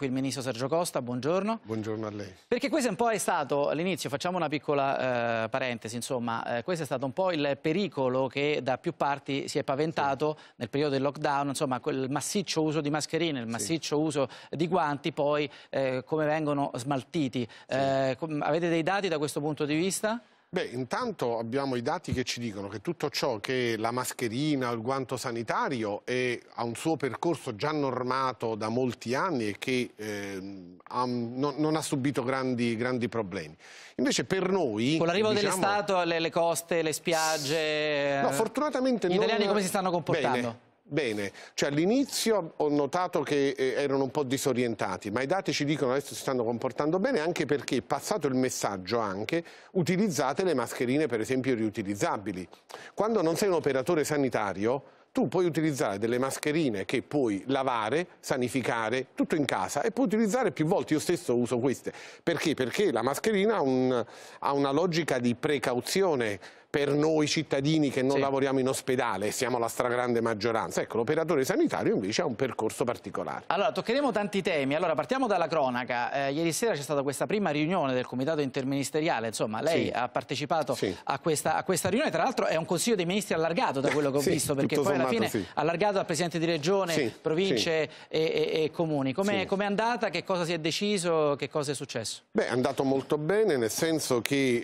qui il ministro Sergio Costa, buongiorno. Buongiorno a lei. Perché questo è un po' è stato, all'inizio facciamo una piccola eh, parentesi, insomma, eh, questo è stato un po' il pericolo che da più parti si è paventato sì. nel periodo del lockdown, insomma, quel massiccio uso di mascherine, il massiccio sì. uso di guanti, poi eh, come vengono smaltiti. Sì. Eh, avete dei dati da questo punto di vista? Beh, intanto abbiamo i dati che ci dicono che tutto ciò che la mascherina il guanto sanitario è, ha un suo percorso già normato da molti anni e che eh, ha, non, non, ha subito grandi, grandi, problemi. Invece per noi... Con l'arrivo diciamo, dell'estate, le, le, coste, le spiagge... No, fortunatamente Gli non... come si stanno comportando? Bene. Bene, cioè, all'inizio ho notato che eh, erano un po' disorientati, ma i dati ci dicono adesso si stanno comportando bene anche perché è passato il messaggio anche utilizzate le mascherine per esempio riutilizzabili. Quando non sei un operatore sanitario tu puoi utilizzare delle mascherine che puoi lavare, sanificare, tutto in casa e puoi utilizzare più volte, io stesso uso queste. Perché? Perché la mascherina ha, un, ha una logica di precauzione, per noi cittadini che non sì. lavoriamo in ospedale, siamo la stragrande maggioranza. Ecco, l'operatore sanitario invece ha un percorso particolare. Allora, toccheremo tanti temi. Allora, partiamo dalla cronaca. Eh, ieri sera c'è stata questa prima riunione del Comitato Interministeriale, insomma, lei sì. ha partecipato sì. a, questa, a, questa, riunione, tra l'altro è un Consiglio dei Ministri allargato da quello che ho visto, perché poi sommato, alla fine allargato dal Presidente di Regione, Province e, e, e, Comuni. Come è, com andata? Che cosa si è deciso? Che cosa è successo? Beh, è andato molto bene, nel senso che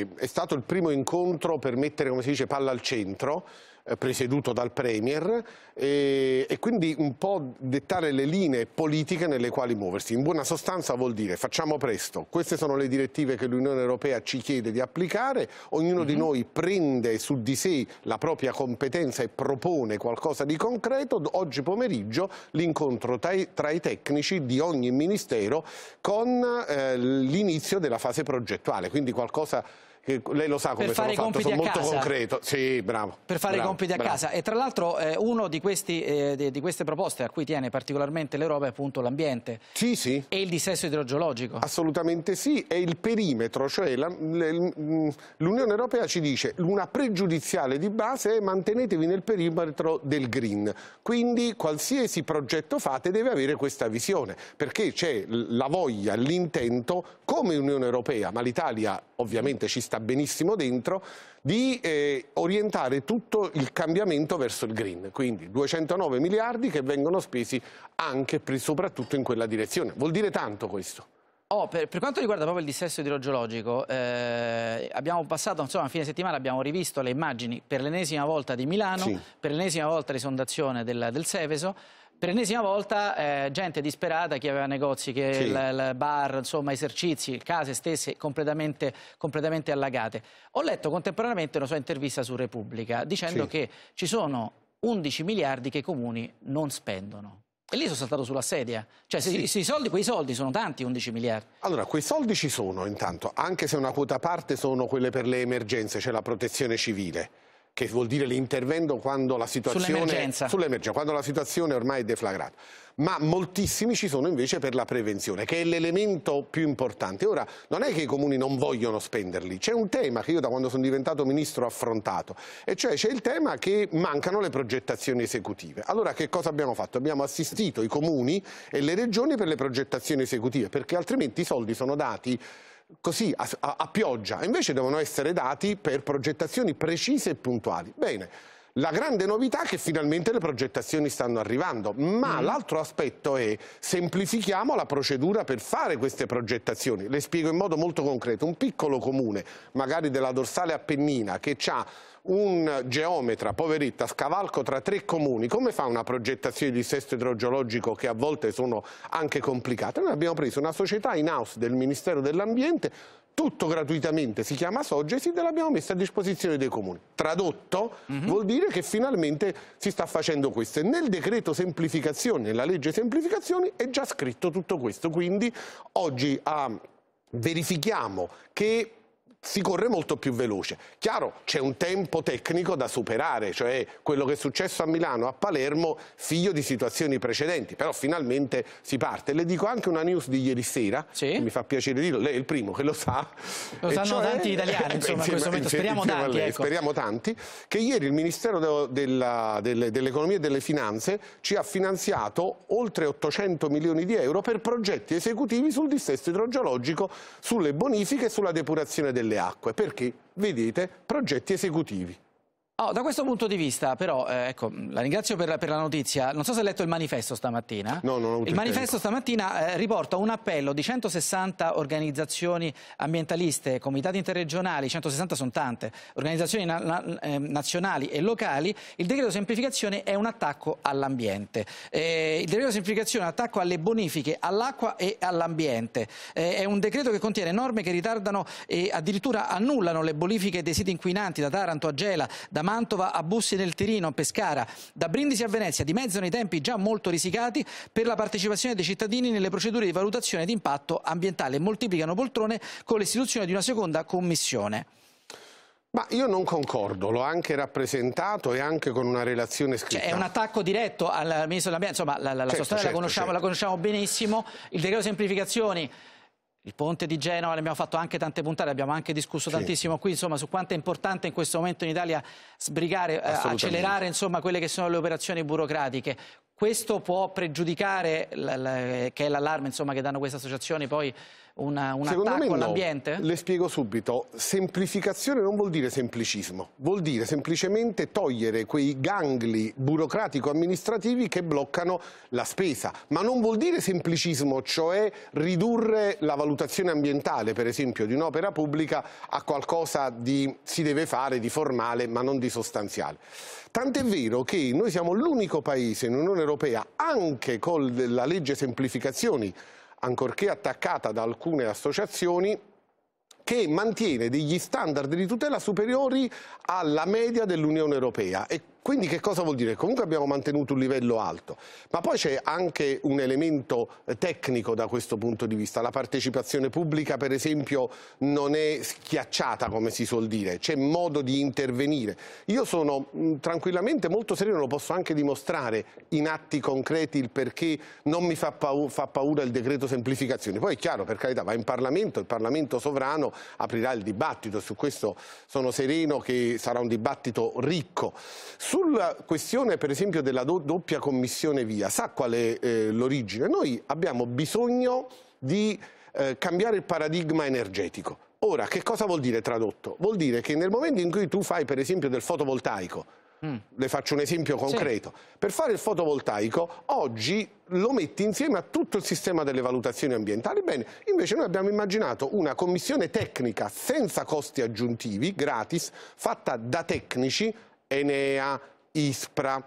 eh, è stato il primo incontro scontro per mettere, come si dice, palla al centro, eh, presieduto dal Premier, eh, e quindi un po' dettare le linee politiche nelle quali muoversi. In buona sostanza vuol dire facciamo presto, queste sono le direttive che l'Unione Europea ci chiede di applicare, ognuno mm -hmm. di mhm. noi prende su di sé la propria competenza e propone qualcosa di concreto, oggi pomeriggio l'incontro tra, tra, i tecnici di ogni ministero con eh, l'inizio della fase progettuale, quindi qualcosa che lei lo sa come per sono fare fatto, sono molto casa. concreto. Sì, bravo. Per fare bravo, i compiti bravo. a casa. E tra l'altro eh, una di, eh, di, di, queste proposte a cui tiene particolarmente l'Europa è appunto l'ambiente. Sì, sì. E il dissesto idrogeologico. Assolutamente sì, è il perimetro, cioè mm, l'Unione Europea ci dice una pregiudiziale di base è mantenetevi nel perimetro del green. Quindi qualsiasi progetto fate deve avere questa visione, perché c'è la voglia, l'intento come Unione Europea, ma l'Italia ovviamente ci sta sta benissimo dentro, di eh, orientare tutto il cambiamento verso il green. Quindi 209 miliardi che vengono spesi anche e soprattutto in quella direzione. Vuol dire tanto questo. Oh, per, per, quanto riguarda proprio il dissesto idrogeologico, eh, abbiamo passato, insomma, a fine settimana abbiamo rivisto le immagini per l'ennesima volta di Milano, sì. per l'ennesima volta l'esondazione del, del Seveso. Per l'ennesima volta eh, gente disperata, chi aveva negozi, che sì. il, bar, insomma esercizi, case stesse completamente, completamente, allagate. Ho letto contemporaneamente una sua intervista su Repubblica dicendo sì. che ci sono 11 miliardi che i comuni non spendono. E lì sono saltato sulla sedia. Cioè, sì. se, soldi, quei soldi sono tanti, 11 miliardi. Allora, quei soldi ci sono intanto, anche se una quota parte sono quelle per le emergenze, cioè la protezione civile che vuol dire l'intervento quando la situazione sull'emergenza, quando la situazione ormai è deflagrata. Ma moltissimi ci sono invece per la prevenzione, che è l'elemento più importante. Ora, non è che i comuni non vogliono spenderli, c'è un tema che io da quando sono diventato ministro ho affrontato, e cioè c'è il tema che mancano le progettazioni esecutive. Allora che cosa abbiamo fatto? Abbiamo assistito i comuni e le regioni per le progettazioni esecutive, perché altrimenti i soldi sono dati così a, a, a pioggia, invece devono essere dati per progettazioni precise e puntuali. Bene. La grande novità è che finalmente le progettazioni stanno arrivando, ma mm. l'altro aspetto è semplifichiamo la procedura per fare queste progettazioni. Le spiego in modo molto concreto. Un piccolo comune, magari della dorsale appennina, che ha un geometra, poveretta, scavalco tra tre comuni, come fa una progettazione di sesto idrogeologico che a volte sono anche complicate? Noi abbiamo preso una società in house del Ministero dell'Ambiente tutto gratuitamente, si chiama Sogesid e l'abbiamo messa a disposizione dei comuni. Tradotto mm -hmm. vuol dire che finalmente si sta facendo questo nel decreto semplificazione, nella legge semplificazioni è già scritto tutto questo, quindi oggi ah, verifichiamo che si corre molto più veloce. Chiaro, c'è un tempo tecnico da superare, cioè quello che è successo a Milano, a Palermo, figlio di situazioni precedenti, però finalmente si parte. Le dico anche una news di ieri sera, sì. mi fa piacere dirlo, lei è il primo che lo sa. Lo sanno cioè, tanti italiani, insomma, insieme, in questo momento speriamo tanti. Lei, ecco. Speriamo tanti, che ieri il Ministero dell'Economia delle, dell e delle Finanze ci ha finanziato oltre 800 milioni di euro per progetti esecutivi sul dissesto idrogeologico, sulle bonifiche e sulla depurazione delle delle acque. Perché? Vedete, progetti esecutivi. Oh, da questo punto di vista, però, eh, ecco, mm, la ringrazio per, per, la notizia. Non so se hai letto il manifesto stamattina. No, non ho avuto Il, il manifesto stamattina eh, riporta un appello di 160 organizzazioni ambientaliste, comitati interregionali, 160 sono tante, organizzazioni na na eh, nazionali e locali. Il decreto semplificazione è un attacco all'ambiente. Eh, il decreto semplificazione è un attacco alle bonifiche, all'acqua e all'ambiente. Eh, è un decreto che contiene norme che ritardano e addirittura annullano le bonifiche dei siti inquinanti da Taranto a Gela, da Mantova a Bussi nel Tirino, Pescara, da Brindisi a Venezia dimezzano i tempi già molto risicati per la partecipazione dei cittadini nelle procedure di valutazione di impatto ambientale e moltiplicano poltrone con l'istituzione di una seconda commissione. Ma io non concordo, l'ho anche rappresentato e anche con una relazione cioè, scritta. Cioè, è un attacco diretto al Ministro dell'Ambiente, insomma la, la, la certo, sua storia certo, la, conosciamo, certo. la conosciamo benissimo, il decreto semplificazioni il ponte di Genova, ne abbiamo fatto anche tante puntate, abbiamo anche discusso sì. tantissimo qui, insomma, su quanto è importante in questo momento in Italia sbrigare, eh, accelerare insomma, quelle che sono le operazioni burocratiche. Questo può pregiudicare, che è l'allarme che danno queste associazioni, poi una, un Secondo attacco no. all'ambiente? Le spiego subito. Semplificazione non vuol dire semplicismo, vuol dire semplicemente togliere quei gangli burocratico-amministrativi che bloccano la spesa. Ma non vuol dire semplicismo, cioè ridurre la valutazione ambientale, per esempio, di un'opera pubblica a qualcosa di si deve fare, di formale, ma non di sostanziale. Tant'è vero che noi siamo l'unico paese in Unione europea, anche con la legge semplificazioni, ancorché attaccata da alcune associazioni, che mantiene degli standard di tutela superiori alla media dell'Unione Europea e quindi che cosa vuol dire? Comunque abbiamo mantenuto un livello alto, ma poi c'è anche un elemento eh, tecnico da questo punto di vista. La partecipazione pubblica, per esempio, non è schiacciata, come si suol dire, c'è modo di intervenire. Io sono mh, mm, tranquillamente molto sereno, lo posso anche dimostrare in atti concreti il perché non mi fa, paura, fa paura il decreto semplificazione. Poi è chiaro, per carità, va in Parlamento, il Parlamento sovrano aprirà il dibattito, su questo sono sereno che sarà un dibattito ricco. Sulla questione per esempio della do doppia commissione via, sa qual è eh, l'origine? Noi abbiamo bisogno di eh, cambiare il paradigma energetico. Ora, che cosa vuol dire tradotto? Vuol dire che nel momento in cui tu fai per esempio del fotovoltaico, mm. le faccio un esempio concreto, sì. per fare il fotovoltaico oggi lo metti insieme a tutto il sistema delle valutazioni ambientali. Bene, invece noi abbiamo immaginato una commissione tecnica senza costi aggiuntivi, gratis, fatta da tecnici Enea, Ispra,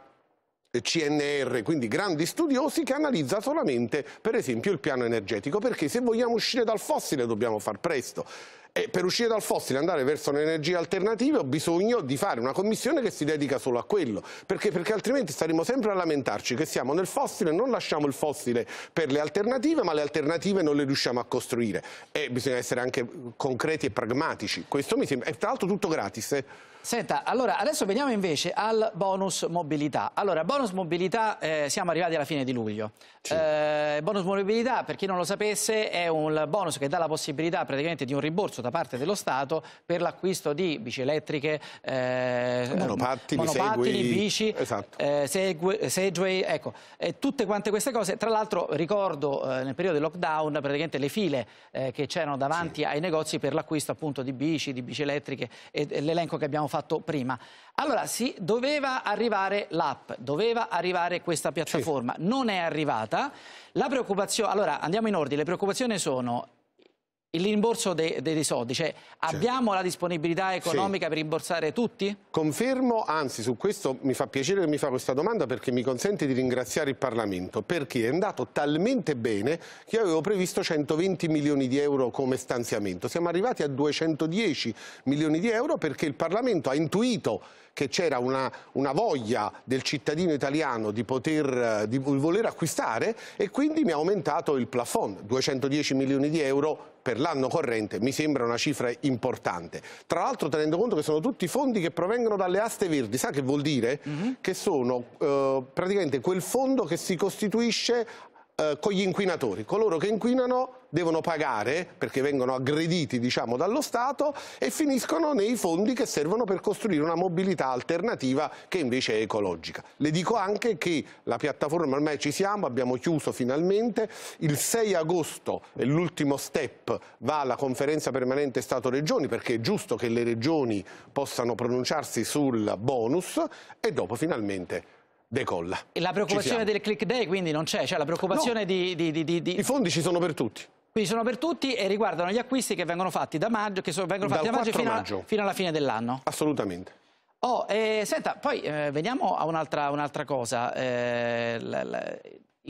CNR, quindi grandi studiosi che analizza solamente per esempio il piano energetico, perché se vogliamo uscire dal fossile dobbiamo far presto. E per uscire dal fossile e andare verso le energie alternative ho bisogno di fare una commissione che si dedica solo a quello, perché, perché altrimenti staremo sempre a lamentarci che siamo nel fossile, non lasciamo il fossile per le alternative, ma le alternative non le riusciamo a costruire. E bisogna essere anche concreti e pragmatici. Questo mi sembra, E tra l'altro tutto gratis. Eh? Senta, allora adesso veniamo invece al bonus mobilità. Allora, bonus mobilità, eh, siamo arrivati alla fine di luglio. Sì. Eh, bonus mobilità, per chi non lo sapesse, è un bonus che dà la possibilità praticamente di un rimborso da parte dello Stato per l'acquisto di bici elettriche, eh, monopattini, monopattini segui... bici, esatto. Eh, segui, segway, ecco, tutte quante queste cose. Tra l'altro ricordo eh, nel periodo del lockdown praticamente le file eh, che c'erano davanti sì. ai negozi per l'acquisto appunto di bici, di bici elettriche e, e l'elenco che abbiamo fatto fatto prima. Allora sì, doveva arrivare l'app, doveva arrivare questa piattaforma, sì. non è arrivata. La preoccupazione, allora andiamo in ordine, le preoccupazioni sono il rimborso dei, dei soldi, cioè certo. abbiamo la disponibilità economica sì. per rimborsare tutti? Confermo, anzi su questo mi fa piacere che mi fa questa domanda perché mi consente di ringraziare il Parlamento perché è andato talmente bene che io avevo previsto 120 milioni di euro come stanziamento, siamo arrivati a 210 milioni di euro perché il Parlamento ha intuito che c'era una, una, voglia del cittadino italiano di, poter, di voler acquistare e quindi mi ha aumentato il plafond, 210 milioni di euro per l'anno corrente mi sembra una cifra importante. Tra l'altro tenendo conto che sono tutti fondi che provengono dalle aste verdi, sa che vuol dire? Mm -hmm. Che sono eh, praticamente quel fondo che si costituisce eh, con gli inquinatori. Coloro che inquinano devono pagare, perché vengono aggrediti diciamo, dallo Stato, e finiscono nei fondi che servono per costruire una mobilità alternativa che invece è ecologica. Le dico anche che la piattaforma ormai ci siamo, abbiamo chiuso finalmente, il 6 agosto è l'ultimo step, va alla conferenza permanente Stato-Regioni, perché è giusto che le Regioni possano pronunciarsi sul bonus e dopo finalmente decolla. E la preoccupazione del click day quindi non c'è, cioè la preoccupazione no. di, di, di, di... I fondi ci sono per tutti. Quindi sono per tutti e riguardano gli acquisti che vengono fatti da maggio, che sono, vengono fatti da maggio fino, maggio, fino, alla fine dell'anno. Assolutamente. Oh, eh, senta, poi eh, veniamo a un'altra, un cosa. Eh, la, la,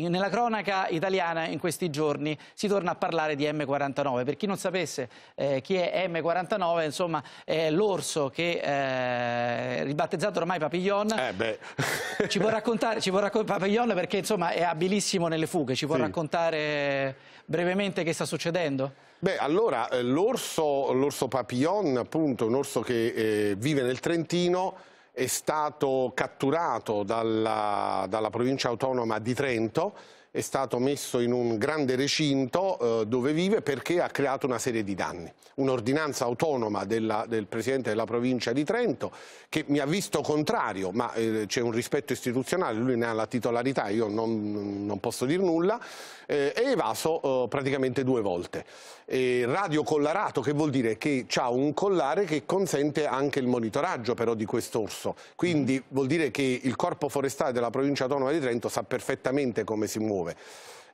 nella cronaca italiana in questi giorni si torna a parlare di M49. Per chi non sapesse eh, chi è M49, insomma, è l'orso che, eh, ribattezzato ormai Papillon, eh ci può raccontare, ci può raccon Papillon perché insomma è abilissimo nelle fughe, ci può sì. raccontare brevemente che sta succedendo? Beh, allora, eh, l'orso Papillon, appunto, un orso che eh, vive nel Trentino, è stato catturato dalla, dalla provincia autonoma di Trento è stato messo in un grande recinto eh, dove vive perché ha creato una serie di danni. Un'ordinanza autonoma della, del Presidente della provincia di Trento che mi ha visto contrario, ma eh, c'è un rispetto istituzionale, lui ne ha la titolarità, io non, non posso dire nulla, eh, è evaso eh, praticamente due volte eh, radiocollarato, che vuol dire che ha un collare che consente anche il monitoraggio però di quest'orso. Quindi mm. vuol dire che il corpo forestale della provincia autonoma di Trento sa perfettamente come si muove.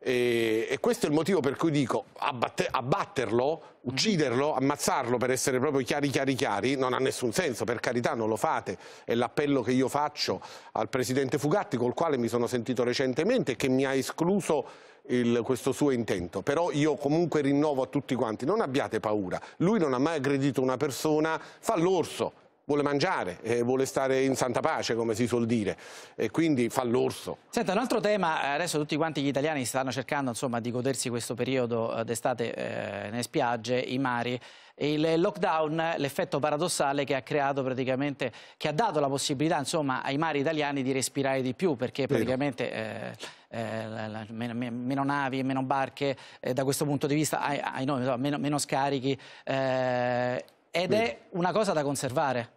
E, e questo è il motivo per cui dico abbatte, abbatterlo, ucciderlo, ammazzarlo per essere proprio chiari chiari chiari non ha nessun senso, per carità non lo fate è l'appello che io faccio al Presidente Fugatti col quale mi sono sentito recentemente e che mi ha escluso il, questo suo intento, però io comunque rinnovo a tutti quanti, non abbiate paura, lui non ha mai aggredito una persona, fa l'orso, vuole mangiare, eh, vuole stare in santa pace, come si suol dire, e quindi fa l'orso. Senta, un altro tema, eh, adesso tutti quanti gli italiani stanno cercando insomma, di godersi questo periodo eh, d'estate eh, nelle spiagge, i mari, il lockdown, l'effetto paradossale che ha creato praticamente, che ha dato la possibilità insomma, ai mari italiani di respirare di più, perché praticamente... Eh, eh, meno, meno, navi, meno barche, eh, da questo punto di vista ai, ai noi, meno, meno, scarichi ed Vero. è una cosa da conservare.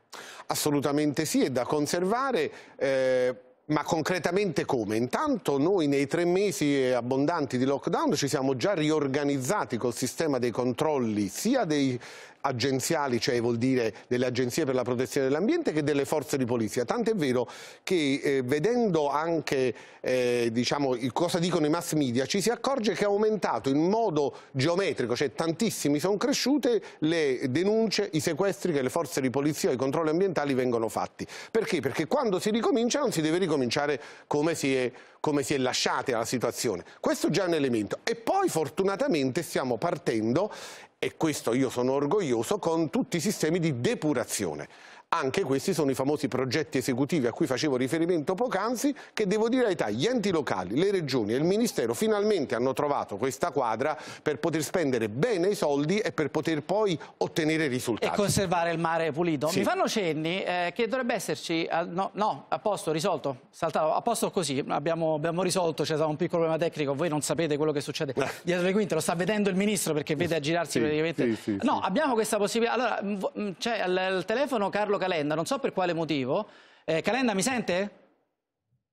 Assolutamente sì, è da conservare. Eh, ma concretamente come? Intanto noi nei tre mesi abbondanti di lockdown ci siamo già riorganizzati col sistema dei controlli sia dei, agenziali, cioè vuol dire delle agenzie per la protezione dell'ambiente, che delle forze di polizia. Tant'è vero che eh, vedendo anche eh, diciamo, cosa dicono i mass media, ci si accorge che è aumentato in modo geometrico, cioè tantissimi sono cresciute le denunce, i sequestri che le forze di polizia, e i controlli ambientali vengono fatti. Perché? Perché quando si ricomincia non si deve ricominciare come si è, come si è lasciati alla situazione. Questo già è un elemento. E poi fortunatamente stiamo partendo e questo io sono orgoglioso, con tutti i sistemi di depurazione. Anche questi sono i famosi progetti esecutivi a cui facevo riferimento poc'anzi che devo dire ai tagli, gli enti locali, le regioni e il Ministero finalmente hanno trovato questa quadra per poter spendere bene i soldi e per poter poi ottenere risultati. E conservare il mare pulito. Sì. Mi fanno cenni eh, che dovrebbe esserci, a, ah, no, no, a posto, risolto, saltato, a posto così, abbiamo, abbiamo risolto, c'è stato un piccolo problema tecnico, voi non sapete quello che succede eh. dietro le quinte, lo sta vedendo il Ministro perché vede aggirarsi sì, praticamente. Sì, no, abbiamo questa possibilità, allora mm, mm, c'è al, al telefono Carlo Carlo Calenda, non so per quale motivo. Eh, Calenda mi sente?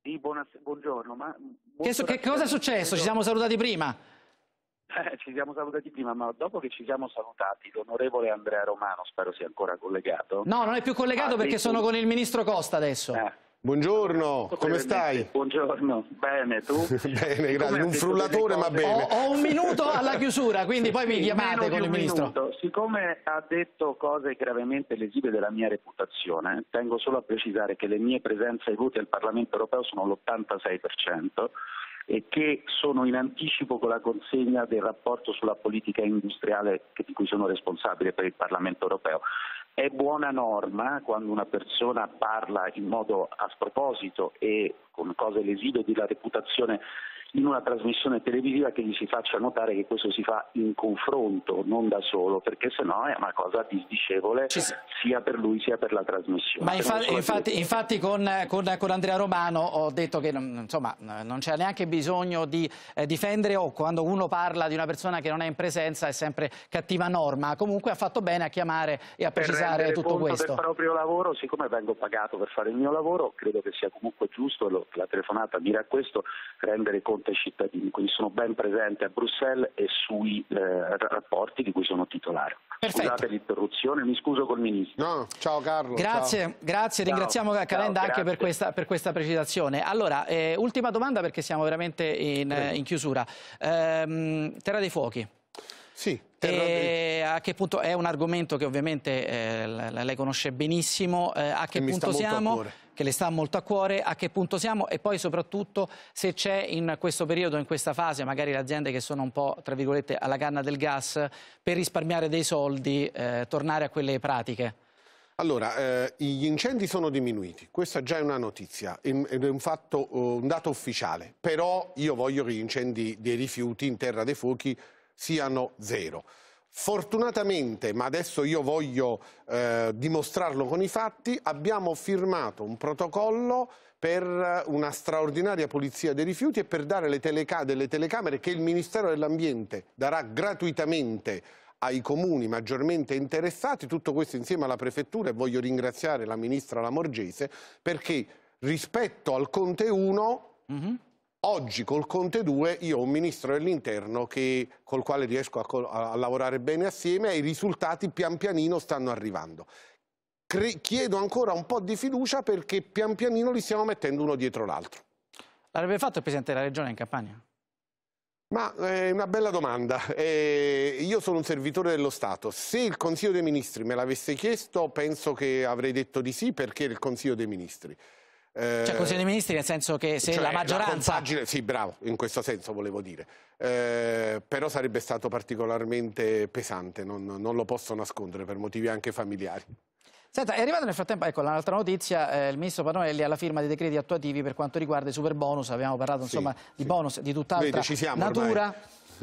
Sì, buongiorno. Ma che, che cosa è successo? Ci siamo salutati prima. Eh, ci siamo salutati prima, ma dopo che ci siamo salutati, l'onorevole Andrea Romano, spero sia ancora collegato. No, non è più collegato ah, perché sono con il ministro Costa adesso. Eh. Buongiorno, ecco, come stai? Buongiorno, bene, tu? bene, grazie, un frullatore ma bene. Ho, ho, un minuto alla chiusura, quindi poi mi chiamate con il ministro. Minuto. Siccome ha detto cose gravemente lesive della mia reputazione, tengo solo a precisare che le mie presenze ai voti al Parlamento europeo sono l'86% e che sono in anticipo con la consegna del rapporto sulla politica industriale di cui sono responsabile per il Parlamento europeo. È buona norma quando una persona parla in modo a sproposito e con cose lesive della reputazione in una trasmissione televisiva che gli si faccia notare che questo si fa in confronto, non da solo, perché sennò è una cosa disdicevole sia per lui sia per la trasmissione. Ma infa infatti, infatti con, con, con, Andrea Romano ho detto che mm, insomma, non c'è neanche bisogno di eh, difendere o quando uno parla di una persona che non è in presenza è sempre cattiva norma, comunque ha fatto bene a chiamare e a precisare tutto questo. Per proprio lavoro, siccome vengo pagato per fare il mio lavoro, credo che sia comunque giusto, la telefonata dirà questo, rendere conto fronte ai cittadini, quindi sono ben presente a Bruxelles e sui eh, rapporti di cui sono titolare. Perfetto. Scusate l'interruzione, mi scuso col Ministro. No, ciao Carlo. Grazie, ciao. grazie. Ciao, ringraziamo ciao, Calenda grazie. anche per questa, per questa, precisazione. Allora, eh, ultima domanda perché siamo veramente in, in chiusura. Ehm, Terra dei Fuochi. Sì, eh, Terra dei Fuochi. Eh, a che punto è un argomento che ovviamente eh, lei conosce benissimo, eh, a che, che punto siamo, che le sta molto a cuore, a che punto siamo e poi soprattutto se c'è in questo periodo, in questa fase, magari le aziende che sono un po' tra virgolette alla canna del gas per risparmiare dei soldi, eh, tornare a quelle pratiche. Allora, eh, gli incendi sono diminuiti, questa già è una notizia, è un, fatto, eh, un, dato ufficiale, però io voglio che gli incendi dei rifiuti in terra dei fuochi siano zero. Fortunatamente, ma adesso io voglio eh, dimostrarlo con i fatti, abbiamo firmato un protocollo per eh, una straordinaria pulizia dei rifiuti e per dare teleca delle telecamere che il Ministero dell'Ambiente darà gratuitamente ai comuni maggiormente interessati, tutto questo insieme alla Prefettura e voglio ringraziare la Ministra Lamorgese perché rispetto al Conte 1 mm -hmm Oggi col Conte 2 io ho un ministro dell'interno col quale riesco a, a, lavorare bene assieme e i risultati pian pianino stanno arrivando. Cre chiedo ancora un po' di fiducia perché pian pianino li stiamo mettendo uno dietro l'altro. L'avrebbe fatto il Presidente della Regione in Campania? Ma è eh, una bella domanda. Eh, io sono un servitore dello Stato. Se il Consiglio dei Ministri me l'avesse chiesto, penso che avrei detto di sì perché era il Consiglio dei Ministri. Cioè, eh, cioè Consiglio dei Ministri nel senso che se cioè la maggioranza... La sì, bravo, in questo senso volevo dire. Eh, però sarebbe stato particolarmente pesante, non, non lo posso nascondere, per motivi anche familiari. Senta, è arrivata nel frattempo, ecco, l'altra notizia, eh, il ministro Pannonelli alla firma dei decreti attuativi per quanto riguarda i super bonus, abbiamo parlato insomma sì, di sì. bonus di tutt'altra natura. Ormai.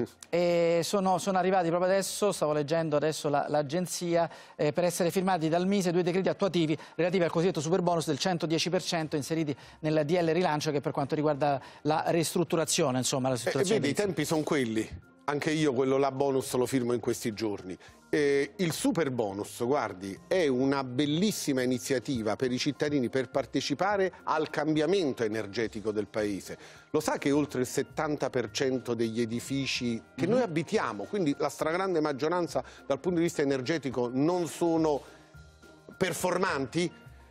e sono, sono, arrivati proprio adesso, stavo leggendo adesso l'agenzia, la, eh, per essere firmati dal Mise due decreti attuativi relativi al cosiddetto super bonus del 110% inseriti nel DL rilancio che per quanto riguarda la ristrutturazione. Insomma, la situazione eh, vedi, i tempi sono quelli anche io quello la bonus lo firmo in questi giorni. Eh, il super bonus, guardi, è una bellissima iniziativa per i cittadini per partecipare al cambiamento energetico del paese. Lo sa che oltre il 70% degli edifici che mm. noi abitiamo, quindi la stragrande maggioranza dal punto di vista energetico, non sono performanti?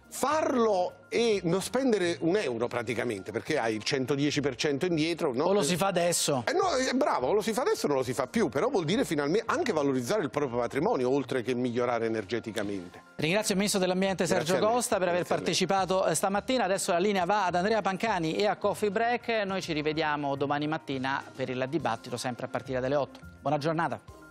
farlo e non spendere un euro praticamente perché hai il 110% indietro no? o lo si fa adesso eh no, è eh, bravo, o lo si fa adesso o non lo si fa più però vuol dire finalmente anche valorizzare il proprio patrimonio oltre che migliorare energeticamente ringrazio il Ministro dell'Ambiente Sergio Costa per aver partecipato eh, stamattina adesso la linea va ad Andrea Pancani e a Coffee Break noi ci rivediamo domani mattina per il dibattito sempre a partire dalle 8 buona giornata